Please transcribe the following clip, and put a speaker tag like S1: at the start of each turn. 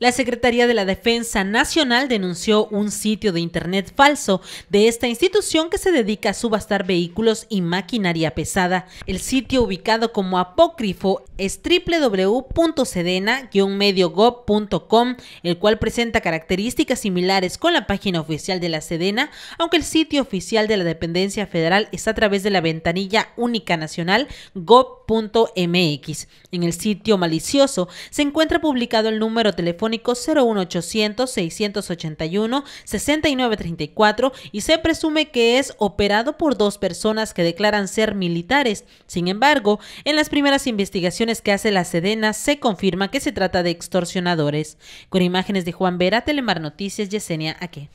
S1: La Secretaría de la Defensa Nacional denunció un sitio de Internet falso de esta institución que se dedica a subastar vehículos y maquinaria pesada. El sitio ubicado como apócrifo es www.sedena-mediogov.com, el cual presenta características similares con la página oficial de la Sedena, aunque el sitio oficial de la dependencia federal es a través de la ventanilla única nacional gov .mx. En el sitio malicioso se encuentra publicado el número telefónico 01800-681-6934 y se presume que es operado por dos personas que declaran ser militares. Sin embargo, en las primeras investigaciones que hace la Sedena se confirma que se trata de extorsionadores. Con imágenes de Juan Vera, Telemar Noticias, Yesenia Aque.